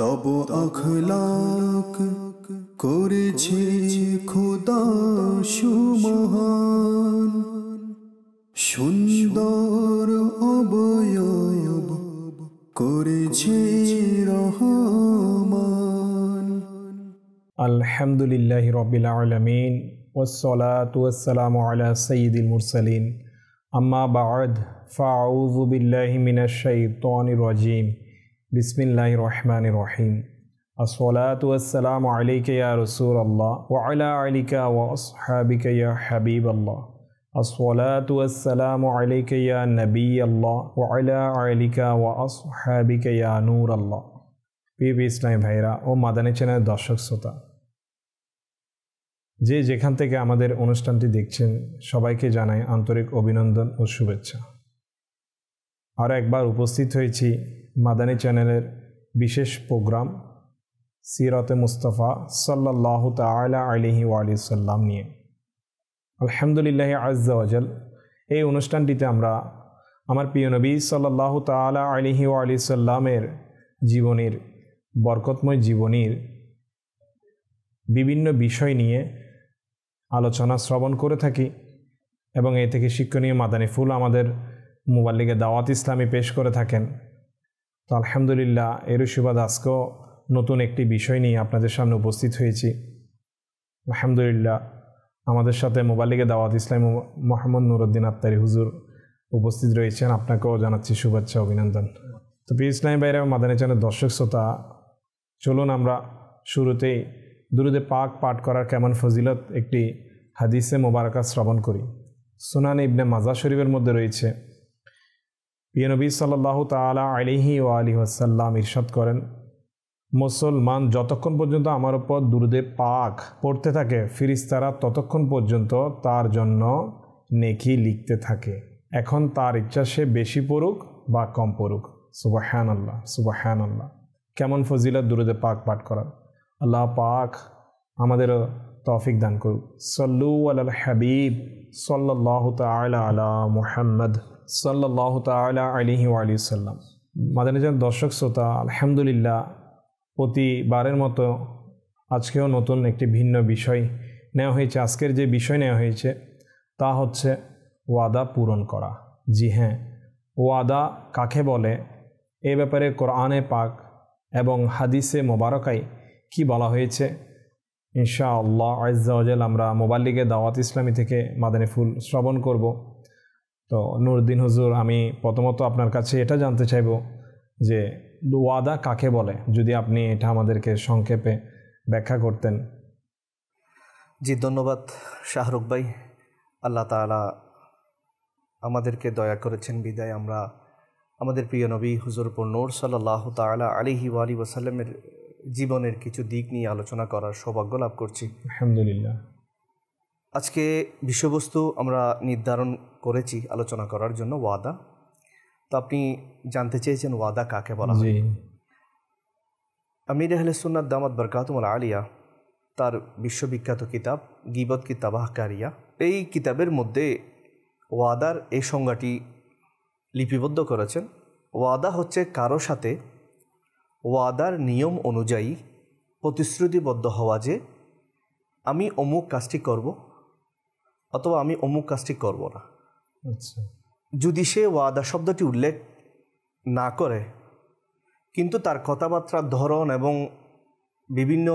তব অখলাক করেছে খোদা সুমহান সুন্দর অবয়ব করেছে রহমান আলহামদুলিল্লাহ রবিল আলমিন والصلاة والسلام على سيد المرسلين أما بعد فأعوذ بالله من الشيطان الرجيم বিসমিল্লাহ রহমান রহিম আসসালাম আলিকা রসুল আল্লাহ ওয়ালা আলিকা ওয়াস হাবিকা হাবিব আল্লাহ আসসালাম আলিকা নবী আল্লাহ ওয়ালা আলিকা ওয়াস হাবিকা নূর আল্লাহ পিবি ইসলামী ভাইরা ও মাদানী চ্যানেলের দর্শক শ্রোতা যে যেখান থেকে আমাদের অনুষ্ঠানটি দেখছেন সবাইকে জানাই আন্তরিক অভিনন্দন ও শুভেচ্ছা আর একবার উপস্থিত হয়েছি মাদানী চ্যানেলের বিশেষ প্রোগ্রাম সিরতে মুস্তফা সাল্লাহ তালা আলিহি ওয়ালি সাল্লাম নিয়ে আলহামদুলিল্লাহ আজল এই অনুষ্ঠানটিতে আমরা আমার প্রিয় নবী সাল্লাহ তালা আলিহি ওয়ালি সাল্লামের জীবনীর বরকতময় জীবনীর বিভিন্ন বিষয় নিয়ে আলোচনা শ্রবণ করে থাকি এবং এ থেকে শিক্ষণীয় মাদানী ফুল আমাদের লিগে দাওয়াত ইসলামী পেশ করে থাকেন তো আলহামদুলিল্লাহ এর সুবাদ আজকেও নতুন একটি বিষয় নিয়ে আপনাদের সামনে উপস্থিত হয়েছি আলহামদুলিল্লাহ আমাদের সাথে লিগে দাওয়াত ইসলাম মোহাম্মদ নুরুদ্দিন আত্মারি হুজুর উপস্থিত রয়েছেন আপনাকেও জানাচ্ছি শুভেচ্ছা অভিনন্দন তো পি ইসলামী বাইরে মাদানী চ্যানেল দর্শক শ্রোতা চলুন আমরা শুরুতেই দুরুদে পাক পাঠ করার কেমন ফজিলত একটি হাদিসে মোবারকা শ্রবণ করি সুনান ইবনে মাজা শরীফের মধ্যে রয়েছে পিয়নবী সাল্লাহ তালা আলিহি ও আলি আসাল্লাম ইরশাদ করেন মুসলমান যতক্ষণ পর্যন্ত আমার উপর দুরুদে পাক পড়তে থাকে ফিরিস্তারা ততক্ষণ পর্যন্ত তার জন্য নেকি লিখতে থাকে এখন তার ইচ্ছা সে বেশি পড়ুক বা কম পড়ুক হ্যান আল্লাহ হ্যান আল্লাহ কেমন ফজিলত দুরুদে পাক পাঠ করার আল্লাহ পাক আমাদেরও তফিক দান করুক সল্লু আল হাবিব সাল্লাহ তাল আলা মুহাম্মদ সাল্লাহ তালা আলিহি আলি সাল্লাম মাদানীজন দর্শক শ্রোতা আলহামদুলিল্লাহ প্রতিবারের মতো আজকেও নতুন একটি ভিন্ন বিষয় নেওয়া হয়েছে আজকের যে বিষয় নেওয়া হয়েছে তা হচ্ছে ওয়াদা পূরণ করা জি হ্যাঁ ওয়াদা কাকে বলে এ ব্যাপারে কোরআনে পাক এবং হাদিসে মোবারকাই কি বলা হয়েছে ইনশা আল্লাহ আজ্জাওয়াজাল আমরা মোবাল্লিগে দাওয়াত ইসলামী থেকে মাদানী ফুল শ্রবণ করব তো নুরুদ্দিন হুজুর আমি প্রথমত আপনার কাছে এটা জানতে চাইব যে ওয়াদা কাকে বলে যদি আপনি এটা আমাদেরকে সংক্ষেপে ব্যাখ্যা করতেন জি ধন্যবাদ শাহরুখ ভাই আল্লাহ তালা আমাদেরকে দয়া করেছেন বিদায় আমরা আমাদের প্রিয় নবী হুজুরপুর নোর সাল্লাহ তালা আলিহি আলী ওসাল্লামের জীবনের কিছু দিক নিয়ে আলোচনা করার সৌভাগ্য লাভ করছি আলহামদুলিল্লাহ আজকে বিষয়বস্তু আমরা নির্ধারণ করেছি আলোচনা করার জন্য ওয়াদা তো আপনি জানতে চেয়েছেন ওয়াদা কাকে বলা হয় আমির আহলে সুন্নাত দামাত বরকাতুমুল আলিয়া তার বিশ্ববিখ্যাত কিতাব গিবত কিতাবাহ কারিয়া এই কিতাবের মধ্যে ওয়াদার এই সংজ্ঞাটি লিপিবদ্ধ করেছেন ওয়াদা হচ্ছে কারো সাথে ওয়াদার নিয়ম অনুযায়ী প্রতিশ্রুতিবদ্ধ হওয়া যে আমি অমুক কাজটি করব অথবা আমি অমুক কাজটি করব না আচ্ছা। যদি সে ওয়াদা শব্দটি উল্লেখ না করে কিন্তু তার কথাবার্তার ধরন এবং বিভিন্ন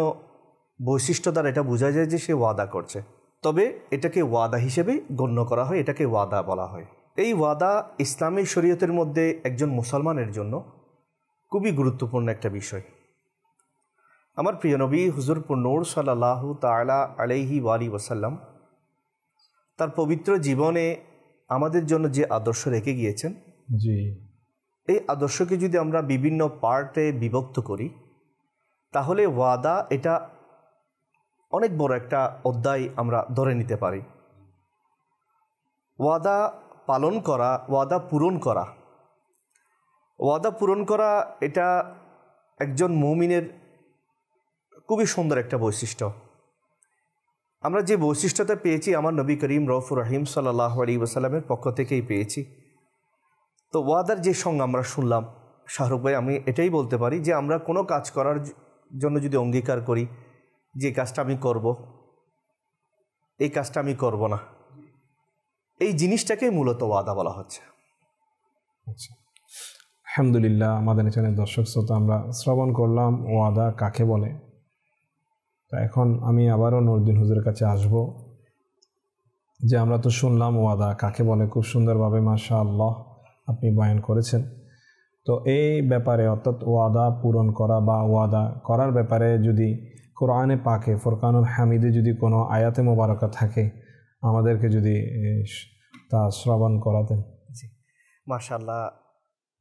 বৈশিষ্ট্য দ্বারা এটা বোঝা যায় যে সে ওয়াদা করছে তবে এটাকে ওয়াদা হিসেবে গণ্য করা হয় এটাকে ওয়াদা বলা হয় এই ওয়াদা ইসলামী শরীয়তের মধ্যে একজন মুসলমানের জন্য খুবই গুরুত্বপূর্ণ একটা বিষয় আমার প্রিয় নবী হুজুরপুর নূর সাল্লাহ তালা আলাইহি ওয়ালি ওসাল্লাম তার পবিত্র জীবনে আমাদের জন্য যে আদর্শ রেখে গিয়েছেন জি এই আদর্শকে যদি আমরা বিভিন্ন পার্টে বিভক্ত করি তাহলে ওয়াদা এটা অনেক বড় একটা অধ্যায় আমরা ধরে নিতে পারি ওয়াদা পালন করা ওয়াদা পূরণ করা ওয়াদা পূরণ করা এটা একজন মৌমিনের খুবই সুন্দর একটা বৈশিষ্ট্য আমরা যে বৈশিষ্ট্যটা পেয়েছি আমার নবী করিম রফুর রহিম সাল্লাহ আলী ওসালামের পক্ষ থেকেই পেয়েছি তো ওয়াদার যে সঙ্গ আমরা শুনলাম শাহরুখ ভাই আমি এটাই বলতে পারি যে আমরা কোনো কাজ করার জন্য যদি অঙ্গীকার করি যে কাজটা আমি করব এই কাজটা আমি করব না এই জিনিসটাকেই মূলত ওয়াদা বলা হচ্ছে আচ্ছা। আলহামদুলিল্লাহ আমাদের এখানে দর্শক শ্রোতা আমরা শ্রবণ করলাম ওয়াদা কাকে বলে তা এখন আমি আবারও নরদিন হুজুরের কাছে আসব যে আমরা তো শুনলাম ওয়াদা কাকে বলে খুব সুন্দরভাবে মাশা আল্লাহ আপনি বয়ান করেছেন তো এই ব্যাপারে অর্থাৎ ওয়াদা পূরণ করা বা ওয়াদা করার ব্যাপারে যদি কোরআনে পাকে ফোরকানুল হামিদে যদি কোনো আয়াতে মোবারকা থাকে আমাদেরকে যদি তা শ্রবণ করাতেন জি মাশাল্লাহ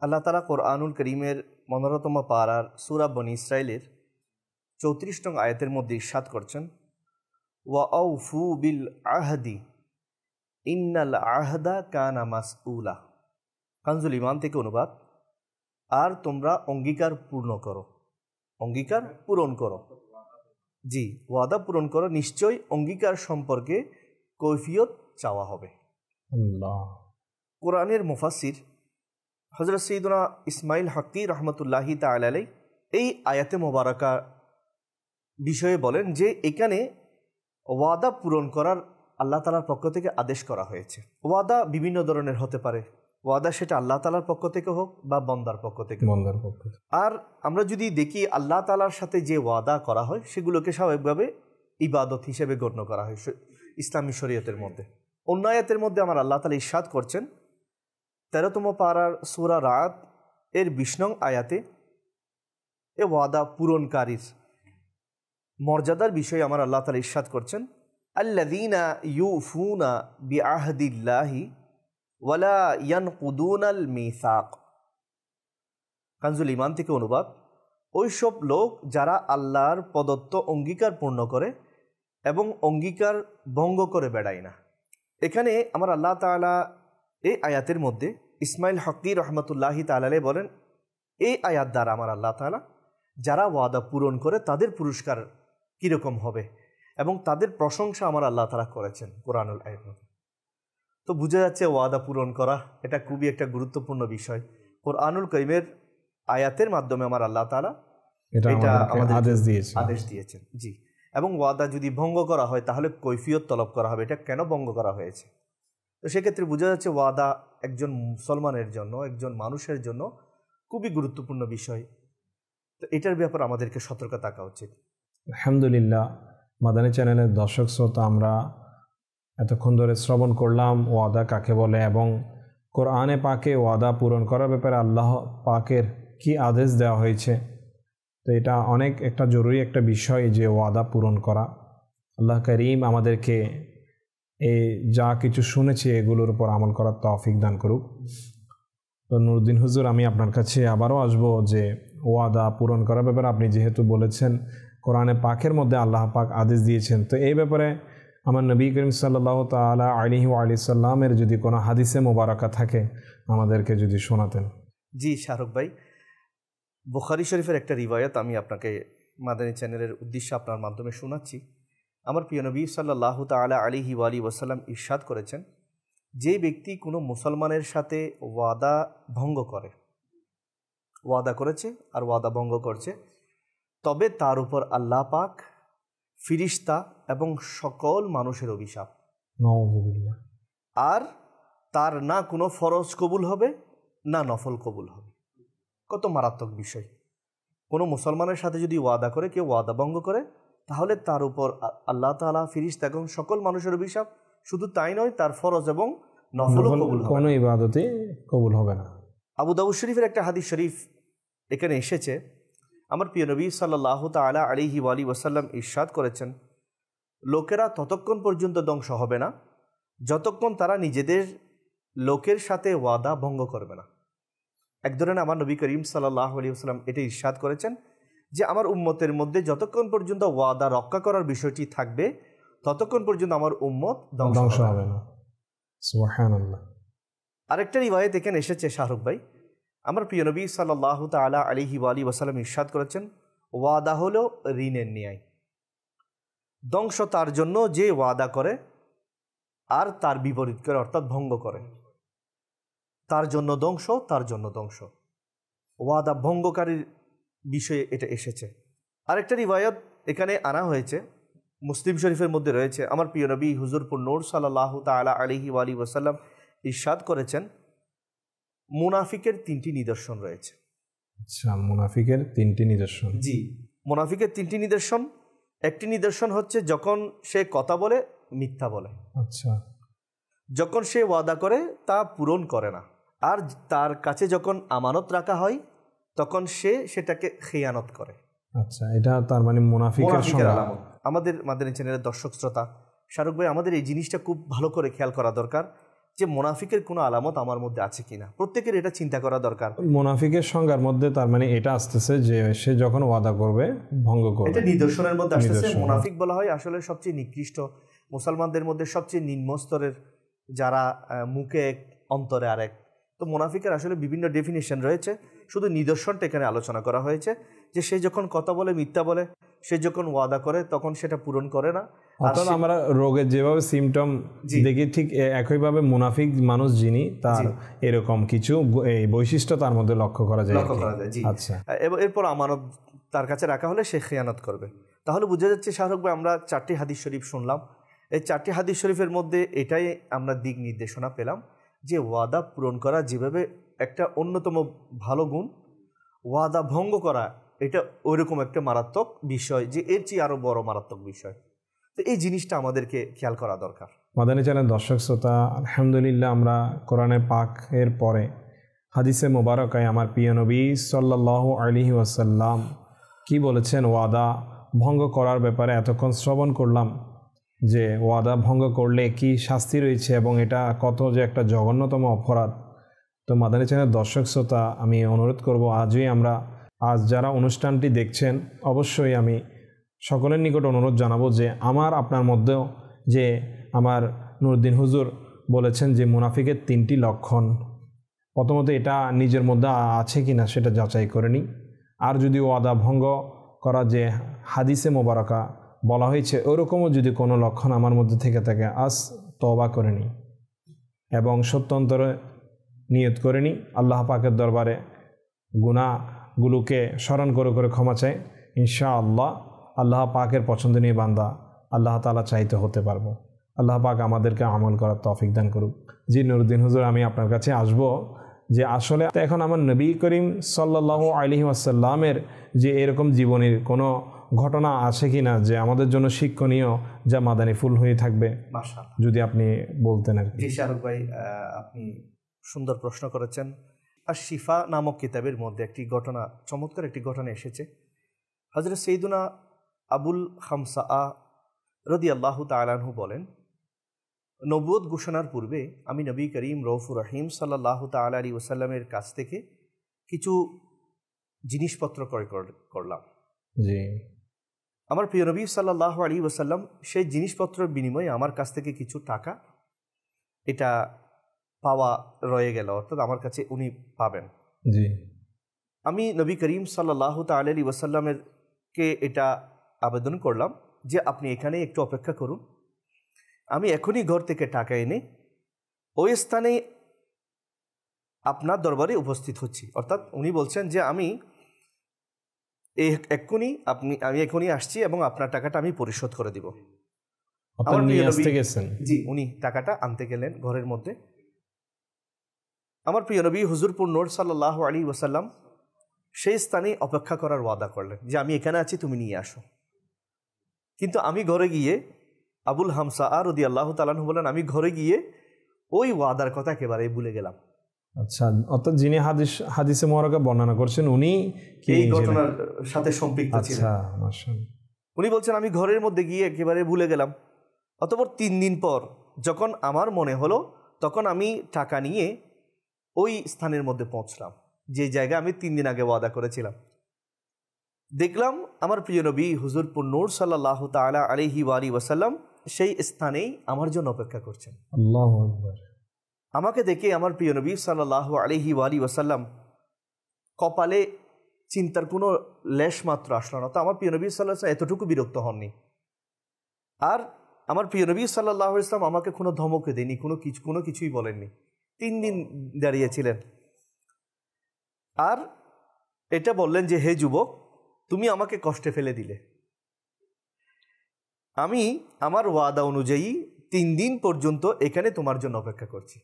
আল্লাহ তালা কোরআনুল করিমের মনোরতম পাড়ার সুরা ইসরায়েলের চৌত্রিশ নং আয়াতের মধ্যে ইস্বাদ করছেন ওয়া ও ফু বিল আহাদি ইন্নাল আহদা কানামাস উলা কানজুল ইমান থেকে অনুবাদ আর তোমরা অঙ্গীকার পূর্ণ করো অঙ্গীকার পূরণ করো জি ওয়াদা পূরণ করো নিশ্চয়ই অঙ্গীকার সম্পর্কে কৈফিয়ত চাওয়া হবে কোরআনের মুফাসির হজরত সঈদুনা ইসমাইল হাকি রহমতুল্লাহি তালাই এই আয়াতে মোবারকা বিষয়ে বলেন যে এখানে ওয়াদা পূরণ করার আল্লাহ তালার পক্ষ থেকে আদেশ করা হয়েছে ওয়াদা বিভিন্ন ধরনের হতে পারে ওয়াদা সেটা আল্লাহ তালার পক্ষ থেকে হোক বা বন্দার পক্ষ থেকে বন্দার পক্ষ আর আমরা যদি দেখি আল্লাহ তালার সাথে যে ওয়াদা করা হয় সেগুলোকে স্বাভাবিকভাবে ইবাদত হিসেবে গণ্য করা হয় ইসলামী শরীয়তের মধ্যে অন্য আয়াতের মধ্যে আমার আল্লাহ তালা ইস্বাদ করছেন তেরোতম পাড়ার সুরা রাত এর বিষ্ণং আয়াতে এ ওয়াদা পূরণকারীর মর্যাদার বিষয়ে আমার আল্লাহ তালা ইস্বাদ করছেন আল্লাদিনা ইউ ফুনা বি আহদিল্লাহি ওয়ালা ইয়ান কুদুন আল মিসাক কানজুল ইমান থেকে অনুবাদ ওইসব লোক যারা আল্লাহর প্রদত্ত অঙ্গীকার পূর্ণ করে এবং অঙ্গীকার ভঙ্গ করে বেড়ায় না এখানে আমার আল্লাহ তালা এই আয়াতের মধ্যে ইসমাইল হকি রহমতুল্লাহি তালালে বলেন এই আয়াত দ্বারা আমার আল্লাহ তালা যারা ওয়াদা পূরণ করে তাদের পুরস্কার কীরকম হবে এবং তাদের প্রশংসা আমার আল্লাহ তারা করেছেন কোরআনুল আয়ের তো বোঝা যাচ্ছে ওয়াদা পূরণ করা এটা খুবই একটা গুরুত্বপূর্ণ বিষয় কোরআনুল কৈমের আয়াতের মাধ্যমে আমার আল্লাহ তালা এটা আমাদের আদেশ দিয়েছেন আদেশ দিয়েছেন জি এবং ওয়াদা যদি ভঙ্গ করা হয় তাহলে কৈফিয়ত তলব করা হবে এটা কেন ভঙ্গ করা হয়েছে তো সেক্ষেত্রে বোঝা যাচ্ছে ওয়াদা একজন মুসলমানের জন্য একজন মানুষের জন্য খুবই গুরুত্বপূর্ণ বিষয় তো এটার ব্যাপার আমাদেরকে সতর্ক থাকা উচিত আলহামদুলিল্লাহ মাদানী চ্যানেলের দর্শক শ্রোতা আমরা এতক্ষণ ধরে শ্রবণ করলাম ওয়াদা কাকে বলে এবং কোরআনে পাকে ওয়াদা পূরণ করার ব্যাপারে আল্লাহ পাকের কি আদেশ দেওয়া হয়েছে তো এটা অনেক একটা জরুরি একটা বিষয় যে ওয়াদা পূরণ করা আল্লাহ করিম আমাদেরকে এই যা কিছু শুনেছি এগুলোর উপর আমল করার তফিক দান করুক তো নুরুদ্দিন হুজুর আমি আপনার কাছে আবারও আসব যে ওয়াদা পূরণ করার ব্যাপারে আপনি যেহেতু বলেছেন কোরআনে পাকের মধ্যে আল্লাহ পাক আদেশ দিয়েছেন তো এই ব্যাপারে আমার নবী করিম সাল্লাহ তালা আলিহি আলি সাল্লামের যদি কোনো হাদিসে মোবারকা থাকে আমাদেরকে যদি শোনাতেন জি শাহরুখ ভাই বুখারি শরীফের একটা রিবায়ত আমি আপনাকে মাদানী চ্যানেলের উদ্দেশ্যে আপনার মাধ্যমে শোনাচ্ছি আমার প্রিয় নবী সাল্লাহ তালা আলিহি আলি ওয়াসাল্লাম ইরশাদ করেছেন যে ব্যক্তি কোনো মুসলমানের সাথে ওয়াদা ভঙ্গ করে ওয়াদা করেছে আর ওয়াদা ভঙ্গ করছে তবে তার উপর আল্লাহ পাক ফিরিস্তা এবং সকল মানুষের অভিশাপ আর তার না কোনো ফরজ কবুল হবে না নফল কবুল হবে কত মারাত্মক বিষয় কোনো মুসলমানের সাথে যদি ওয়াদা করে কেউ ওয়াদা ভঙ্গ করে তাহলে তার উপর আল্লাহ তালা ফিরিস এবং সকল মানুষের অভিশাপ শুধু তাই নয় তার ফরজ এবং নফল কবুল কোনো ইবাদতে কবুল হবে না আবু দাবু শরীফের একটা হাদিস শরীফ এখানে এসেছে আমার প্রিয় নবী সাল্লাহ তালা আলিহি আলী ওয়াসাল্লাম ইরশাদ করেছেন লোকেরা ততক্ষণ পর্যন্ত ধ্বংস হবে না যতক্ষণ তারা নিজেদের লোকের সাথে ওয়াদা ভঙ্গ করবে না এক ধরনের আমার নবী করিম সাল্লাহ আলী আসসালাম এটা ইরশাদ করেছেন যে আমার উম্মতের মধ্যে যতক্ষণ পর্যন্ত ওয়াদা রক্ষা করার বিষয়টি থাকবে ততক্ষণ পর্যন্ত আমার উম্মত ধ্বংস হবে না আরেকটা রিবায়ত এখানে এসেছে শাহরুখ ভাই আমার প্রিয় নবী সাল্লাহ তালা আলিহি আলী ওয়াসালাম ইস্বাদ করেছেন ওয়াদা হলো ঋণের ন্যায় দংশ তার জন্য যে ওয়াদা করে আর তার বিপরীত করে অর্থাৎ ভঙ্গ করে তার জন্য দংশ তার জন্য দংশ ওয়াদা ভঙ্গকারীর বিষয়ে এটা এসেছে আরেকটা রিবায়ত এখানে আনা হয়েছে মুসলিম শরীফের মধ্যে রয়েছে আমার প্রিয় নবী হুজুরপুর নোর সাল্লাহ তালা আলিহি আলী ওয়াসাল্লাম ইরশাদ করেছেন মুনাফিকের তিনটি নিদর্শন রয়েছে আচ্ছা মুনাফিকের তিনটি নিদর্শন জি মুনাফিকের তিনটি নিদর্শন একটি নিদর্শন হচ্ছে যখন সে কথা বলে মিথ্যা বলে আচ্ছা যখন সে ওয়াদা করে তা পূরণ করে না আর তার কাছে যখন আমানত রাখা হয় তখন সে সেটাকে খেয়ানত করে আচ্ছা এটা তার মানে মুনাফিকের আমাদের মাদের চ্যানেলের দর্শক শ্রোতা শাহরুখ ভাই আমাদের এই জিনিসটা খুব ভালো করে খেয়াল করা দরকার যে মোনাফিকের কোনো আলামত আমার মধ্যে আছে কিনা প্রত্যেকের এটা চিন্তা করা দরকার মোনাফিকের সংজ্ঞার মধ্যে তার মানে এটা আসতেছে যে সে যখন ওয়াদা করবে ভঙ্গ করবে এটা নিদর্শনের মধ্যে আসতেছে মোনাফিক বলা হয় আসলে সবচেয়ে নিকৃষ্ট মুসলমানদের মধ্যে সবচেয়ে নিম্নস্তরের যারা মুখে এক অন্তরে আরেক তো মোনাফিকের আসলে বিভিন্ন ডেফিনেশন রয়েছে শুধু নিদর্শনটা এখানে আলোচনা করা হয়েছে যে সে যখন কথা বলে মিথ্যা বলে সে যখন ওয়াদা করে তখন সেটা পূরণ করে না অর্থাৎ আমরা রোগের যেভাবে সিমটম দেখি ঠিক একইভাবে মুনাফিক মানুষ যিনি তার এরকম কিছু বৈশিষ্ট্য তার মধ্যে লক্ষ্য করা যায় লক্ষ্য করা যায় আচ্ছা এরপর আমানত তার কাছে রাখা হলে সে খেয়ানত করবে তাহলে বোঝা যাচ্ছে শাহরুখ ভাই আমরা চারটি হাদিস শরীফ শুনলাম এই চারটি হাদিস শরীফের মধ্যে এটাই আমরা দিক নির্দেশনা পেলাম যে ওয়াদা পূরণ করা যেভাবে একটা অন্যতম ভালো গুণ ওয়াদা ভঙ্গ করা এটা ওইরকম একটা মারাত্মক বিষয় যে এর চেয়ে আরও বড় মারাত্মক বিষয় তো এই জিনিসটা আমাদেরকে খেয়াল করা দরকার মাদানী চ্যানেল দর্শক শ্রোতা আলহামদুলিল্লাহ আমরা কোরআনে পাক এর পরে হাদিসে মোবারকায় আমার প্রিয় নবী সাল্লাহ আলহি ওয়াসাল্লাম কি বলেছেন ওয়াদা ভঙ্গ করার ব্যাপারে এতক্ষণ শ্রবণ করলাম যে ওয়াদা ভঙ্গ করলে কি শাস্তি রয়েছে এবং এটা কত যে একটা জঘন্যতম অপরাধ তো মাদানী চ্যানেল দর্শক শ্রোতা আমি অনুরোধ করব আজই আমরা আজ যারা অনুষ্ঠানটি দেখছেন অবশ্যই আমি সকলের নিকট অনুরোধ জানাবো যে আমার আপনার মধ্যেও যে আমার নুরুদ্দিন হুজুর বলেছেন যে মুনাফিকের তিনটি লক্ষণ প্রথমত এটা নিজের মধ্যে আছে কি না সেটা যাচাই করে নিই আর যদি ওয়াদা ভঙ্গ করা যে হাদিসে মোবারকা বলা হয়েছে ওরকমও যদি কোনো লক্ষণ আমার মধ্যে থেকে থাকে আজ তবা করে নিই এবং সত্যন্তরে নিয়ত করে নিই আল্লাহ পাকের দরবারে গুণা গুলোকে স্মরণ করে করে ক্ষমা চাই ইনশা আল্লাহ আল্লাহ পাকের নিয়ে বান্দা আল্লাহ তালা চাইতে হতে পারবো আল্লাহ পাক আমাদেরকে আমল করার তফিক দান করুক জি নুরুদ্দিন হুজুর আমি আপনার কাছে আসব যে আসলে এখন আমার নবী করিম সাল্লাহ আলি আসাল্লামের যে এরকম জীবনের কোনো ঘটনা আছে কি না যে আমাদের জন্য শিক্ষণীয় যা মাদানি ফুল হয়ে থাকবে যদি আপনি বলতেন আর কি ভাই আপনি সুন্দর প্রশ্ন করেছেন আর শিফা নামক কিতাবের মধ্যে একটি ঘটনা চমৎকার একটি ঘটনা এসেছে হজরত সেইদুনা আবুল হামসা আ রদি আল্লাহ তালাহু বলেন নবুদ ঘোষণার পূর্বে আমি নবী করিম রৌফুর রহিম সাল্লাহ তাল আলী ওসাল্লামের কাছ থেকে কিছু জিনিসপত্র ক্রয় করলাম জি আমার প্রিয় নবী সাল্লাহ আলী ওসাল্লাম সেই জিনিসপত্রের বিনিময়ে আমার কাছ থেকে কিছু টাকা এটা পাওয়া রয়ে গেল অর্থাৎ আমার কাছে উনি পাবেন জি আমি নবী করিম সাল্লাহ তালি ওয়াসাল্লামের কে এটা আবেদন করলাম যে আপনি এখানে একটু অপেক্ষা করুন আমি এখনই ঘর থেকে টাকা এনে ওই স্থানে আপনার দরবারে উপস্থিত হচ্ছি অর্থাৎ উনি বলছেন যে আমি এক্ষুনি আপনি আমি এখনই আসছি এবং আপনার টাকাটা আমি পরিশোধ করে দিব জি উনি টাকাটা আনতে গেলেন ঘরের মধ্যে আমার প্রিয় নবী হুজুরপুর নোর সাল্লাহ আলী ওসাল্লাম সেই স্থানে অপেক্ষা করার ওয়াদা করলেন যে আমি এখানে আছি তুমি নিয়ে আসো কিন্তু আমি ঘরে গিয়ে আবুল হামসা আর রদি আল্লাহ তালান বলেন আমি ঘরে গিয়ে ওই ওয়াদার কথা একেবারে ভুলে গেলাম আচ্ছা অর্থাৎ যিনি হাদিস হাদিসে মহারকে বর্ণনা করছেন উনি এই ঘটনার সাথে সম্পৃক্ত আচ্ছা, ছিলেন উনি বলছেন আমি ঘরের মধ্যে গিয়ে একেবারে ভুলে গেলাম অতপর তিন দিন পর যখন আমার মনে হলো তখন আমি টাকা নিয়ে ওই স্থানের মধ্যে পৌঁছলাম যে জায়গা আমি তিন দিন আগে ওয়াদা করেছিলাম দেখলাম আমার প্রিয় নবী হুজুরপুর নূর সাল্লাহ তালা আলহি ওয়ালি ওয়াসাল্লাম সেই স্থানেই আমার জন্য অপেক্ষা করছেন আমাকে দেখে আমার প্রিয় নবী সাল্লাহ আলহি ওয়ালি ওয়াসাল্লাম কপালে চিন্তার কোনো লেশ মাত্র আসলো না তো আমার প্রিয় নবী সাল্লাহ এতটুকু বিরক্ত হননি আর আমার প্রিয় নবী সাল্লাহ ইসলাম আমাকে কোনো ধমকে দেয়নি কোনো কিছু কোনো কিছুই বলেননি তিন দিন দাঁড়িয়েছিলেন আর এটা বললেন যে হে যুবক তুমি আমাকে কষ্টে ফেলে দিলে আমি আমার ওয়াদা অনুযায়ী তিন দিন পর্যন্ত এখানে তোমার জন্য অপেক্ষা করছি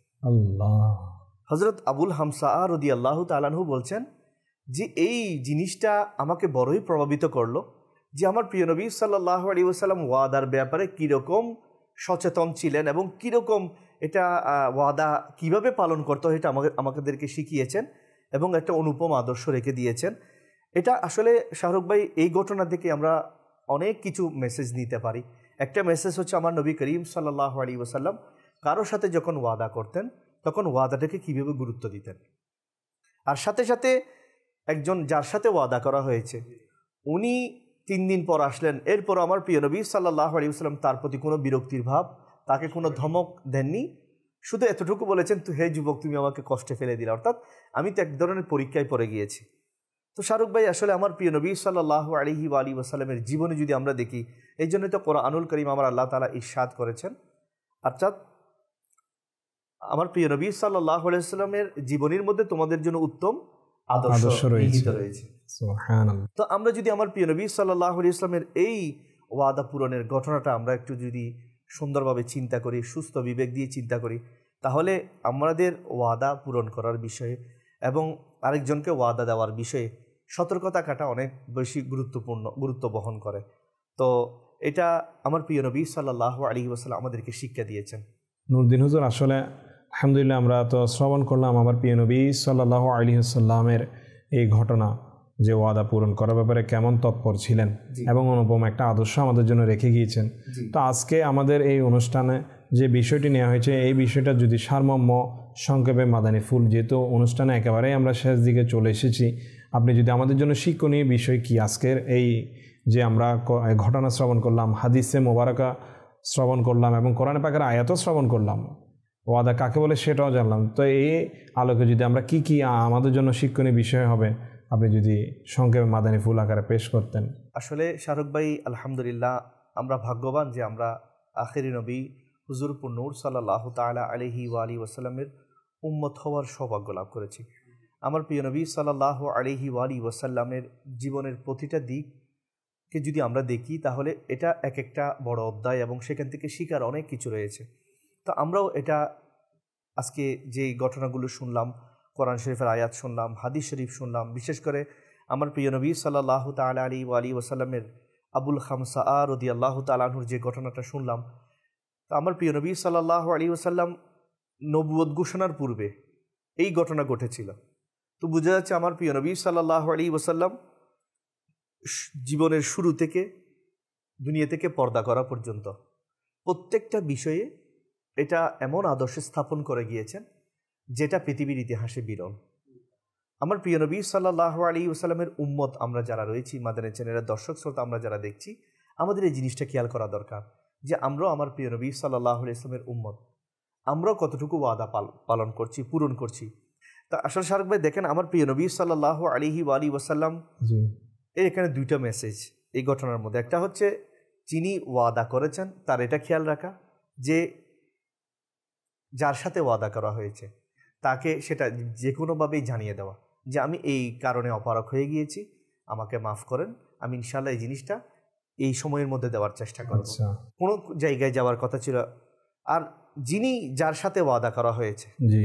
হজরত আবুল হামসা রদি আল্লাহ তালানহু বলছেন যে এই জিনিসটা আমাকে বড়ই প্রভাবিত করলো যে আমার প্রিয় নবী সাল্লাহ আলী ওসাল্লাম ওয়াদার ব্যাপারে কীরকম সচেতন ছিলেন এবং কীরকম এটা ওয়াদা কিভাবে পালন করতে হয় এটা আমাকে আমাদেরকে শিখিয়েছেন এবং একটা অনুপম আদর্শ রেখে দিয়েছেন এটা আসলে শাহরুখ ভাই এই ঘটনা থেকে আমরা অনেক কিছু মেসেজ নিতে পারি একটা মেসেজ হচ্ছে আমার নবী করিম সাল্লাহ আলী ওসাল্লাম কারোর সাথে যখন ওয়াদা করতেন তখন ওয়াদাটাকে কীভাবে গুরুত্ব দিতেন আর সাথে সাথে একজন যার সাথে ওয়াদা করা হয়েছে উনি তিন দিন পর আসলেন এরপর আমার প্রিয় নবী সাল্লাহ আলী সাল্লাম তার প্রতি কোনো বিরক্তির ভাব তাকে কোনো ধমক দেননি শুধু এতটুকু বলেছেন তো হে যুবক তুমি আমাকে কষ্টে ফেলে দিলে অর্থাৎ আমি তো এক ধরনের পরীক্ষায় পড়ে গিয়েছি তো শাহরুখ ভাই আসলে আমার প্রিয় নবী সাল্লাহ আলহি আলী ওসালামের জীবনে যদি আমরা দেখি এই জন্য তো কোনো আনুল করিম আমার আল্লাহ তালা ইস্বাদ করেছেন অর্থাৎ আমার প্রিয় নবী সাল্লাহ আলাইস্লামের জীবনীর মধ্যে তোমাদের জন্য উত্তম আদর্শ রয়েছে তো আমরা যদি আমার প্রিয় নবী সাল্লাহ আলি ইসলামের এই ওয়াদা পূরণের ঘটনাটা আমরা একটু যদি সুন্দরভাবে চিন্তা করি সুস্থ বিবেক দিয়ে চিন্তা করি তাহলে আমাদের ওয়াদা পূরণ করার বিষয়ে এবং আরেকজনকে ওয়াদা দেওয়ার বিষয়ে সতর্কতা কাটা অনেক বেশি গুরুত্বপূর্ণ গুরুত্ব বহন করে তো এটা আমার প্রিয় নবী সাল্লাহ আলী ওসাল্লাম আমাদেরকে শিক্ষা দিয়েছেন নুরদিন হুজুর আসলে আলহামদুলিল্লাহ আমরা তো শ্রবণ করলাম আমার প্রিয় নবী সাল্লাহ আলী আসাল্লামের এই ঘটনা যে ওয়াদা পূরণ করার ব্যাপারে কেমন তৎপর ছিলেন এবং অনুপম একটা আদর্শ আমাদের জন্য রেখে গিয়েছেন তো আজকে আমাদের এই অনুষ্ঠানে যে বিষয়টি নেওয়া হয়েছে এই বিষয়টা যদি সারমম্য সংক্ষেপে মাদানী ফুল যেহেতু অনুষ্ঠানে একেবারেই আমরা শেষ দিকে চলে এসেছি আপনি যদি আমাদের জন্য শিক্ষণীয় বিষয় কি আজকের এই যে আমরা ঘটনা শ্রবণ করলাম হাদিসে মোবারকা শ্রবণ করলাম এবং কোরআনে পাকের আয়াতও শ্রবণ করলাম ওয়াদা কাকে বলে সেটাও জানলাম তো এই আলোকে যদি আমরা কি কি আমাদের জন্য শিক্ষণীয় বিষয় হবে আপনি যদি সংক্ষেপে মাদানী ফুল আকারে পেশ করতেন আসলে শাহরুখ ভাই আলহামদুলিল্লাহ আমরা ভাগ্যবান যে আমরা আখেরি নবী হুজুরপুর নূর সাল্লাহ তালা আলহি ওয়ালি ওয়াসাল্লামের উম্মত হওয়ার সৌভাগ্য লাভ করেছি আমার প্রিয় নবী সাল্লাহ আলিহি ওয়ালি ওয়াসাল্লামের জীবনের প্রতিটা দিককে যদি আমরা দেখি তাহলে এটা এক একটা বড় অধ্যায় এবং সেখান থেকে শিকার অনেক কিছু রয়েছে তো আমরাও এটা আজকে যে ঘটনাগুলো শুনলাম কোরআন শরীফের আয়াত শুনলাম হাদিস শরীফ শুনলাম বিশেষ করে আমার প্রিয় নবী সাল্লাহ তালা আলী আলী ওসাল্লামের আবুল খামসা রদি আল্লাহ তালাহুর যে ঘটনাটা শুনলাম তা আমার প্রিয় নবী সাল্লাহ আলী ওসাল্লাম নবুয়ত ঘোষণার পূর্বে এই ঘটনা ঘটেছিল তো বোঝা যাচ্ছে আমার প্রিয় নবী সাল্লাহ আলী ওসাল্লাম জীবনের শুরু থেকে দুনিয়া থেকে পর্দা করা পর্যন্ত প্রত্যেকটা বিষয়ে এটা এমন আদর্শে স্থাপন করে গিয়েছেন যেটা পৃথিবীর ইতিহাসে বিরল আমার প্রিয় নবী সাল্লাহ আলী ওসালামের উম্মত আমরা যারা রয়েছি মাদানের চ্যানেলের দর্শক শ্রোতা আমরা যারা দেখছি আমাদের এই জিনিসটা খেয়াল করা দরকার যে আমরাও আমার প্রিয় নবী সাল্লাহ ইসলামের উম্মত আমরাও কতটুকু ওয়াদা পালন করছি পূরণ করছি তা আসলে শারক ভাই দেখেন আমার প্রিয় নবী সাল্লাহ আলিহি আলী ওসাল্লাম এর এখানে দুইটা মেসেজ এই ঘটনার মধ্যে একটা হচ্ছে যিনি ওয়াদা করেছেন তার এটা খেয়াল রাখা যে যার সাথে ওয়াদা করা হয়েছে তাকে সেটা যে কোনোভাবেই জানিয়ে দেওয়া যে আমি এই কারণে অপারক হয়ে গিয়েছি আমাকে মাফ করেন আমি ইনশাল্লাহ এই জিনিসটা এই সময়ের মধ্যে দেওয়ার চেষ্টা করছি আচ্ছা। কোনো জায়গায় যাওয়ার কথা ছিল আর যিনি যার সাথে ওয়াদা করা হয়েছে জি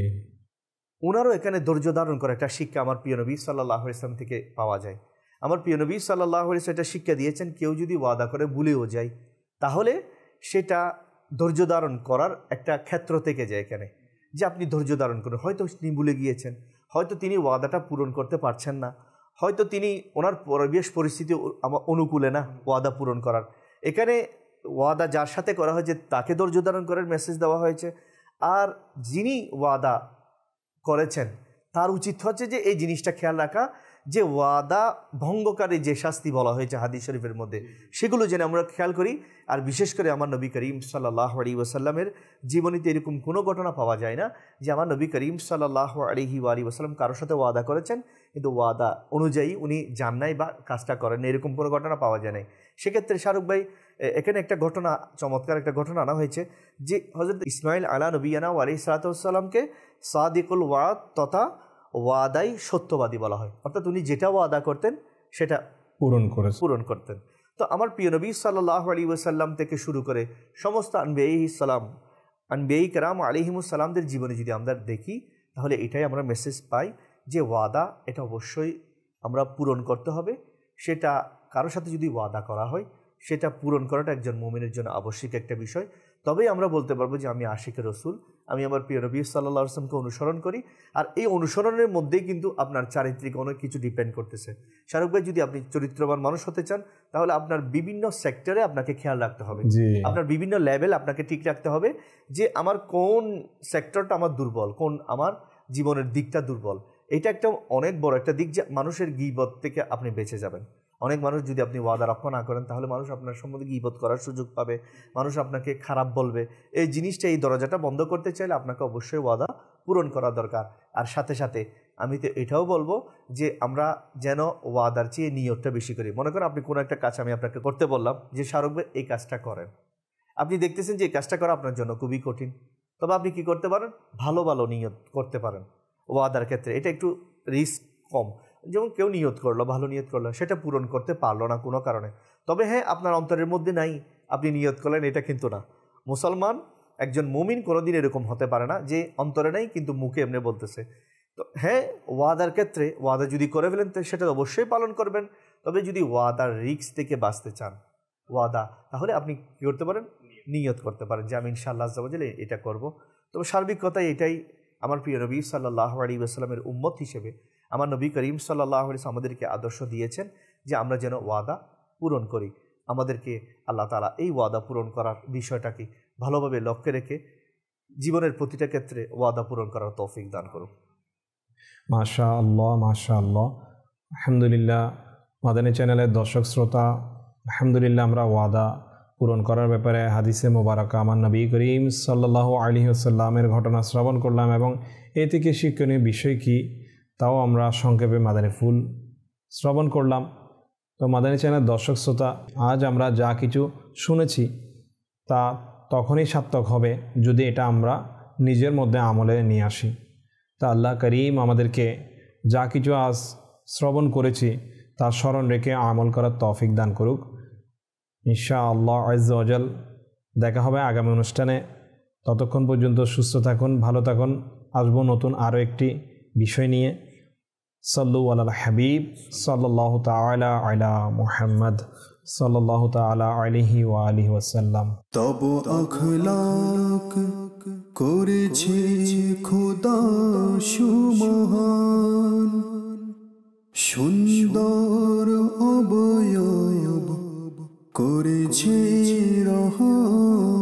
ওনারও এখানে ধৈর্য ধারণ করে একটা শিক্ষা আমার প্রিয় নবী সাল্লাহ ইসলাম থেকে পাওয়া যায় আমার প্রিয় নবী সাল্লাহ ইসলাম একটা শিক্ষা দিয়েছেন কেউ যদি ওয়াদা করে ভুলেও যায় তাহলে সেটা ধৈর্য ধারণ করার একটা ক্ষেত্র থেকে যায় এখানে যে আপনি ধৈর্য ধারণ করেন হয়তো তিনি ভুলে গিয়েছেন হয়তো তিনি ওয়াদাটা পূরণ করতে পারছেন না হয়তো তিনি ওনার পরিবেশ পরিস্থিতি অনুকূলে না ওয়াদা পূরণ করার এখানে ওয়াদা যার সাথে করা হয়েছে তাকে ধৈর্য ধারণ করার মেসেজ দেওয়া হয়েছে আর যিনি ওয়াদা করেছেন তার উচিত হচ্ছে যে এই জিনিসটা খেয়াল রাখা যে ওয়াদা ভঙ্গকারী যে শাস্তি বলা হয়েছে হাদিস শরীফের মধ্যে সেগুলো যেন আমরা খেয়াল করি আর বিশেষ করে আমার নবী করিম সাল্লাহ আলী ওয়াসাল্লামের জীবনীতে এরকম কোনো ঘটনা পাওয়া যায় না যে আমার নবী করিম সাল্লাহ আলিহি আলী ওয়াসাল্লাম কারোর সাথে ওয়াদা করেছেন কিন্তু ওয়াদা অনুযায়ী উনি যান নাই বা কাজটা করেন এরকম কোনো ঘটনা পাওয়া যায় নাই সেক্ষেত্রে শাহরুখ ভাই এখানে একটা ঘটনা চমৎকার একটা ঘটনা আনা হয়েছে যে হজরত ইসমাইল আলা নবীনা আলি সালাতামকে সাদিকুল ওয়াদ তথা ওয়াদাই সত্যবাদী বলা হয় অর্থাৎ উনি যেটা ওয়াদা করতেন সেটা পূরণ করে পূরণ করতেন তো আমার প্রিয় নবী সাল্লাহ আলী ওসাল্লাম থেকে শুরু করে সমস্ত আনবেই সালাম আনবেই কারাম আলিহিমুসাল্লামদের জীবনে যদি আমরা দেখি তাহলে এটাই আমরা মেসেজ পাই যে ওয়াদা এটা অবশ্যই আমরা পূরণ করতে হবে সেটা কারোর সাথে যদি ওয়াদা করা হয় সেটা পূরণ করাটা একজন মোমিনের জন্য আবশ্যিক একটা বিষয় তবেই আমরা বলতে পারবো যে আমি আশিক রসুল আমি আমার প্রিয় নবী সাল্লাহ আসলামকে অনুসরণ করি আর এই অনুসরণের মধ্যেই কিন্তু আপনার চারিত্রিক অনেক কিছু ডিপেন্ড করতেছে শাহরুখ ভাই যদি আপনি চরিত্রবান মানুষ হতে চান তাহলে আপনার বিভিন্ন সেক্টরে আপনাকে খেয়াল রাখতে হবে আপনার বিভিন্ন লেভেল আপনাকে ঠিক রাখতে হবে যে আমার কোন সেক্টরটা আমার দুর্বল কোন আমার জীবনের দিকটা দুর্বল এটা একটা অনেক বড় একটা দিক যে মানুষের গিবত থেকে আপনি বেঁচে যাবেন অনেক মানুষ যদি আপনি ওয়াদা রক্ষা না করেন তাহলে মানুষ আপনার সম্বন্ধে গিবত করার সুযোগ পাবে মানুষ আপনাকে খারাপ বলবে এই জিনিসটা এই দরজাটা বন্ধ করতে চাইলে আপনাকে অবশ্যই ওয়াদা পূরণ করা দরকার আর সাথে সাথে আমি তো এটাও বলবো যে আমরা যেন ওয়াদার চেয়ে নিয়তটা বেশি করি মনে করেন আপনি কোনো একটা কাজ আমি আপনাকে করতে বললাম যে ভাই এই কাজটা করেন আপনি দেখতেছেন যে এই কাজটা করা আপনার জন্য খুবই কঠিন তবে আপনি কি করতে পারেন ভালো ভালো নিয়ত করতে পারেন ওয়াদার ক্ষেত্রে এটা একটু রিস্ক কম যেমন কেউ নিয়ত করলো ভালো নিয়ত করলো সেটা পূরণ করতে পারলো না কোনো কারণে তবে হ্যাঁ আপনার অন্তরের মধ্যে নাই আপনি নিয়ত করলেন এটা কিন্তু না মুসলমান একজন মুমিন কোনোদিন এরকম হতে পারে না যে অন্তরে নেই কিন্তু মুখে এমনি বলতেছে তো হ্যাঁ ওয়াদার ক্ষেত্রে ওয়াদা যদি করে ফেলেন তো সেটা অবশ্যই পালন করবেন তবে যদি ওয়াদার রিক্স থেকে বাঁচতে চান ওয়াদা তাহলে আপনি কী করতে পারেন নিয়ত করতে পারেন যে আমি ইনশাআল্লাহ আজাল এটা করব তবে সার্বিক কথায় এটাই আমার প্রিয় রবি সাল্লাহ আলী আসসালামের উম্মত হিসেবে আমার নবী করিম সাল্লাহ আমাদেরকে আদর্শ দিয়েছেন যে আমরা যেন ওয়াদা পূরণ করি আমাদেরকে আল্লাহ তালা এই ওয়াদা পূরণ করার বিষয়টাকে ভালোভাবে লক্ষ্যে রেখে জীবনের প্রতিটা ক্ষেত্রে ওয়াদা পূরণ করার তৌফিক দান করুন মাশা আল্লাহ মাশা আল্লাহ আহমদুলিল্লাহ মাদানী চ্যানেলের দর্শক শ্রোতা আহমদুলিল্লাহ আমরা ওয়াদা পূরণ করার ব্যাপারে হাদিসে মোবারকা আমার নবী করিম সাল্লাহ আলী আসাল্লামের ঘটনা শ্রবণ করলাম এবং এ থেকে শিক্ষণীয় বিষয় কী তাও আমরা সংক্ষেপে মাদানী ফুল শ্রবণ করলাম তো মাদানী চ্যানেল দর্শক শ্রোতা আজ আমরা যা কিছু শুনেছি তা তখনই সার্থক হবে যদি এটা আমরা নিজের মধ্যে আমলে নিয়ে আসি তা আল্লাহ করিম আমাদেরকে যা কিছু আজ শ্রবণ করেছি তা স্মরণ রেখে আমল করার তফিক দান করুক ঈশা আল্লাহ আজ্জাল দেখা হবে আগামী অনুষ্ঠানে ততক্ষণ পর্যন্ত সুস্থ থাকুন ভালো থাকুন আসবো নতুন আরও একটি বিষয় নিয়ে সাল্লু আল হাবিব সাল্লাহ তালা আলা মুহাম্মদ সাল্লাহ তালা আলিহি ওয়া আলিহি ওয়াসাল্লাম তব অখলাক করেছে খোদা সুমহান সুন্দর অবয়ব করেছে রহা